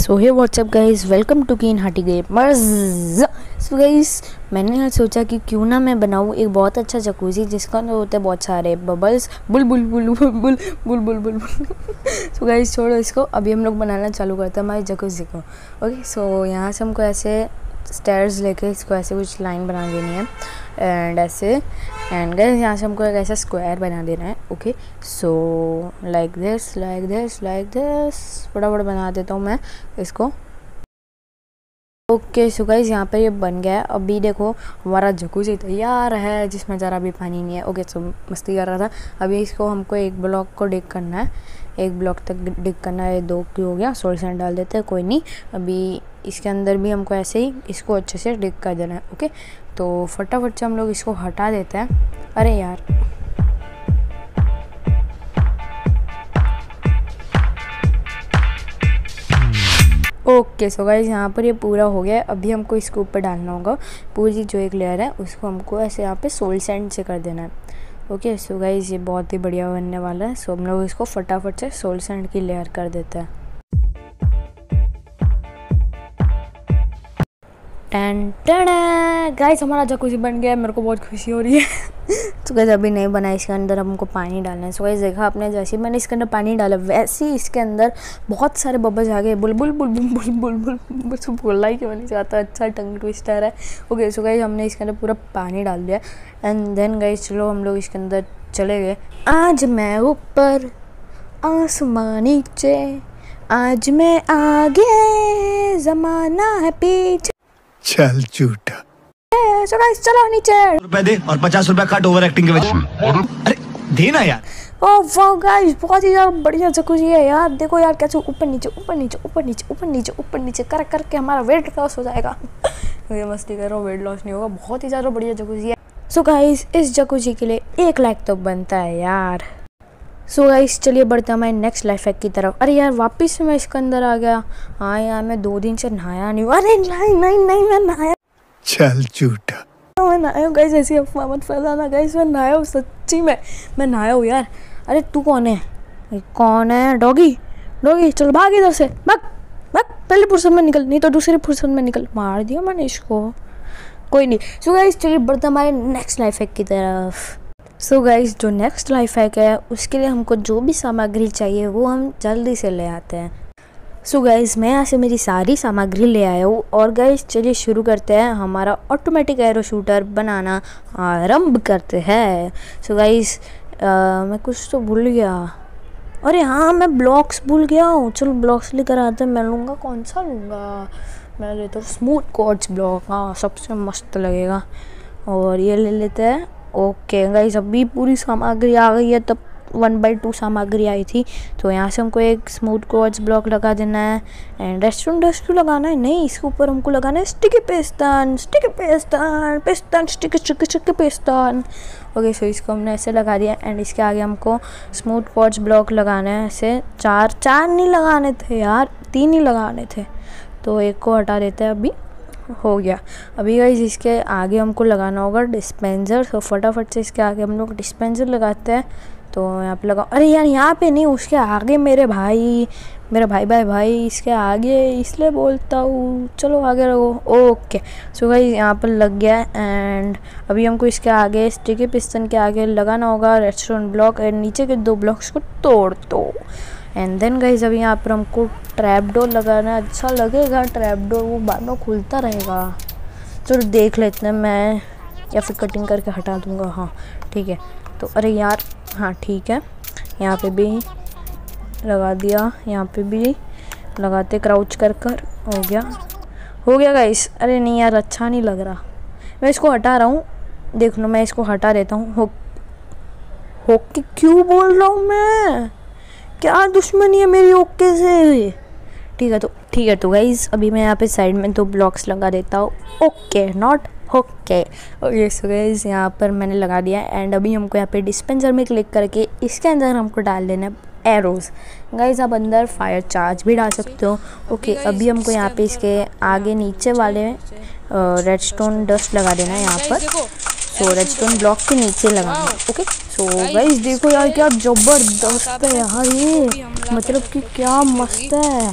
So hey what's up guys welcome to कीन गए मर्ज़ सो गाइज मैंने यहाँ सोचा कि क्यों ना मैं बनाऊँ एक बहुत अच्छा जकूजी जिसका ना होता है बहुत सारे बबल्स बुल बुल बुल बुल बुल बुल बुल बुल सो गाइज छोड़ो इसको अभी हम लोग बनाना चालू करते हैं हमारे जकूजी को ओके सो यहाँ से हमको ऐसे स्टेयर्स लेके इसको ऐसे कुछ लाइन बना देनी है एंड ऐसे एंड गैस यहाँ से हमको एक ऐसा स्क्वायर बना देना है okay so like this like this like this बड़ा बना देता हूँ मैं इसको ओके सो गाइज यहाँ पर ये बन गया है अभी देखो हमारा जकूजी तैयार है जिसमें ज़रा भी पानी नहीं है ओके सो मस्ती कर रहा था अभी इसको हमको एक ब्लॉक को डिक करना है एक ब्लॉक तक डिग करना है दो की हो गया सोल सैंड डाल देते हैं कोई नहीं अभी इसके अंदर भी हमको ऐसे ही इसको अच्छे से डिग कर देना है ओके तो फटाफट से हम लोग इसको हटा देते हैं अरे यार ओके सो गाइज यहाँ पर ये पूरा हो गया है अभी हमको इसके ऊपर डालना होगा पूरी जो एक लेयर है उसको हमको ऐसे यहाँ पे सोल सैंड से कर देना है ओके सो गाइज ये बहुत ही बढ़िया बनने वाला है सो हम लोग इसको फटाफट से सोल सैंड की लेयर कर देते हैं टन टन गाइस हमारा कुछ बन गया है मेरे को बहुत खुशी हो रही है तो गैस अभी नहीं बना इसके अंदर हमको पानी डालना है सो गैस देखा आपने जैसे मैंने इसके अंदर पानी डाला वैसे ही इसके अंदर बहुत सारे बबल्स आ गए बुलबुल बुलबुल बुलबुल बुलबुल बोल रहा है कि मैंने चाहता अच्छा टंग ट्विस्टर है ओके सो गैस हमने इसके अंदर पूरा पानी डाल दिया एंड देन गाइस चलो हम लोग इसके अंदर चले गए आज मैं ऊपर आसमान नीचे आज मैं आगे ज़माना है पीछे चल झूठा चलो नीचे दे और पचास कट ओवर एक्टिंग के वजह अरे यार गाइस oh, बहुत ही बढ़िया से है यार देखो यार कैसे ऊपर नीचे ऊपर नीचे ऊपर नीचे ऊपर नीचे ऊपर नीचे कर करके हमारा वेट लॉस हो जाएगा ये मस्ती कर रहा हूँ वेट लॉस नहीं होगा बहुत ही ज़्यादा बढ़िया जकूजी है सो so गाइस इस जकूजी के लिए एक लाइक तो बनता है यार सो गाइस चलिए बढ़ते हैं हमारे नेक्स्ट लाइफ हैक की तरफ अरे यार वापस से मैं इसके अंदर आ गया हाँ यार मैं दो दिन से नहाया नहीं अरे नहीं नहीं नहीं मैं नहाया चल झूठा हाँ, मैं नहाया हूँ गाइस ऐसी अफवाह मत फैलाना गाइस मैं नहाया हूँ सच्ची में मैं नहाया हूँ यार अरे तू कौन है कौन है डॉगी डॉगी चल भाग इधर से भाग भाग पहले फुर्सत में निकल नहीं तो दूसरे फुर्सत में निकल मार दिया मैंने इसको कोई नहीं सो गाइस चलिए बढ़ते हमारे नेक्स्ट लाइफ हैक की तरफ सो गाइज जो नेक्स्ट लाइफ हैक है उसके लिए हमको जो भी सामग्री चाहिए वो हम जल्दी से ले आते हैं सो so गाइज़ मैं यहाँ से मेरी सारी सामग्री ले आया हूँ और गाइज चलिए शुरू करते हैं हमारा ऑटोमेटिक एरो शूटर बनाना आरंभ करते हैं सो गाइज मैं कुछ तो भूल गया अरे हाँ मैं ब्लॉक्स भूल गया हूँ चलो ब्लॉक्स लेकर आते हैं मैं लूँगा कौन सा लूँगा मैं लेता हूँ स्मूथ कॉर्ड्स ब्लॉक हाँ सबसे मस्त लगेगा और ये ले लेते हैं ओके गाइस अभी पूरी सामग्री आ गई है तब वन बाई टू सामग्री आई थी तो यहाँ से हमको एक स्मूथ कोर्ट्स ब्लॉक लगा देना है एंड रेस्टोरेंट डस्ट क्यों लगाना है नहीं इसके ऊपर हमको लगाना है स्टिकी पेस्तान स्टिकी पेस्तान पेस्तान स्टिक चिक चिक पेस्तान ओके सो इसको हमने ऐसे लगा दिया एंड इसके आगे हमको स्मूथ कोर्ट्स ब्लॉक लगाना है ऐसे चार चार नहीं लगाने थे यार तीन ही लगाने थे तो एक को हटा देते हैं अभी हो गया अभी गाइज इसके आगे हमको लगाना होगा डिस्पेंसर तो फटाफट से इसके आगे हम लोग डिस्पेंसर लगाते हैं तो यहाँ पे लगाओ अरे यार यहाँ पे नहीं उसके आगे मेरे भाई मेरे भाई भाई भाई इसके आगे इसलिए बोलता हूँ चलो आगे रहो ओके सो गाइस यहाँ पर लग गया एंड अभी हमको इसके आगे स्टिकी पिस्टन के आगे लगाना होगा रेस्टोरेंट ब्लॉक एंड नीचे के दो ब्लॉक्स को तोड़ दो तो। एंड देन गई अभी यहाँ पर हमको ट्रैप डोर लगाना अच्छा लगेगा ट्रैप डोर वो बाद में खुलता रहेगा चलो देख लेते हैं मैं या फिर कटिंग करके हटा दूँगा हाँ ठीक है तो अरे यार हाँ ठीक है यहाँ पे भी लगा दिया यहाँ पे भी लगाते क्राउच कर कर हो गया हो गया गाइस अरे नहीं यार अच्छा नहीं लग रहा मैं इसको हटा रहा हूँ देख लो मैं इसको हटा देता हूँ हो, हो क्यों बोल रहा हूँ मैं क्या दुश्मनी है मेरी ओके से ठीक है तो ठीक है तो गाइज अभी मैं यहाँ पे साइड में दो ब्लॉक्स लगा देता हूँ ओके नॉट ओके और ये सो गाइज यहाँ पर मैंने लगा दिया एंड अभी हमको यहाँ पे डिस्पेंसर में क्लिक करके इसके अंदर हमको डाल देना है एरोज़ गाइज आप अंदर फायर चार्ज भी डाल सकते हो ओके अभी हमको यहाँ पे इसके आगे नीचे वाले रेड स्टोन डस्ट लगा देना है यहाँ पर सो तो रेडस्टोन ब्लॉक के नीचे लगाना ओके सो गाइस देखो यार क्या जबरदस्त है यार ये मतलब कि क्या मस्त है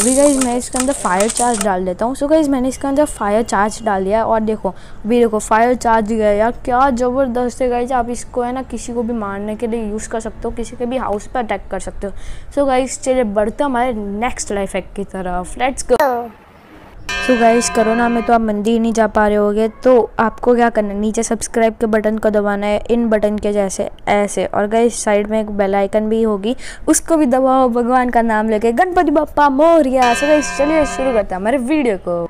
अभी गाइज मैं इसके अंदर फायर चार्ज डाल देता हूँ सो गाइज मैंने इसके अंदर फायर चार्ज डाल दिया और देखो अभी देखो फायर चार्ज गया यार क्या ज़बरदस्त है गाइज आप इसको है ना किसी को भी मारने के लिए यूज़ कर सकते हो किसी के भी हाउस पर अटैक कर सकते हो सो गाइज चलिए बढ़ते हमारे नेक्स्ट लाइफ हैक की तरफ लेट्स गो सो तो गाइस कोरोना में तो आप मंदिर नहीं जा पा रहे होगे तो आपको क्या करना है नीचे सब्सक्राइब के बटन को दबाना है इन बटन के जैसे ऐसे और गाइस साइड में एक बेल आइकन भी होगी उसको भी दबाओ भगवान का नाम लेके गणपति बप्पा मोरिया सो गाइस चलिए शुरू करते हैं हमारे वीडियो को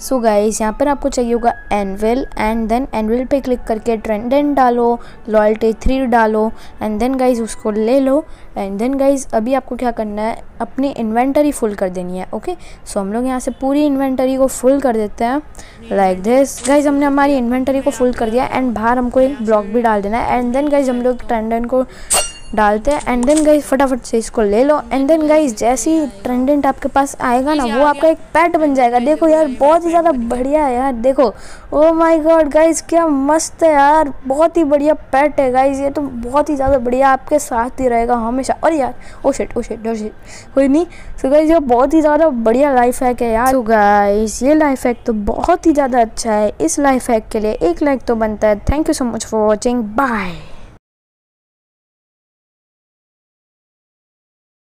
सो गाइज यहाँ पर आपको चाहिए होगा एनविल एंड देन एनविल पे क्लिक करके एंड डालो लॉयल्टी थ्री डालो एंड देन गाइज उसको ले लो एंड देन गाइज अभी आपको क्या करना है अपनी इन्वेंटरी फुल कर देनी है ओके सो हम लोग यहाँ से पूरी इन्वेंटरी को फुल कर देते हैं लाइक दिस गाइज हमने हमारी इन्वेंटरी को फुल कर दिया एंड बाहर हमको एक ब्लॉक भी डाल देना है एंड देन गाइज हम लोग ट्रेंडेंट को डालते हैं एंड देन गाइज फटाफट से इसको ले लो एंड देन गाइज जैसे ही ट्रेंडेंट आपके पास आएगा ना वो आपका एक पैट बन जाएगा देखो यार बहुत ही ज़्यादा बढ़िया है यार देखो ओ माई गॉड गाइज क्या मस्त है यार बहुत ही बढ़िया पैट है गाइज ये तो बहुत ही ज़्यादा बढ़िया आपके साथ ही रहेगा हमेशा और यार ओ शेट ओ शेट ओ शेट कोई नहीं सो गाइज ये बहुत ही ज़्यादा बढ़िया लाइफ हैक है यार गाइज ये लाइफ हैक तो बहुत ही ज़्यादा अच्छा है इस लाइफ हैक के लिए एक लाइक तो बनता है thank you so much for watching bye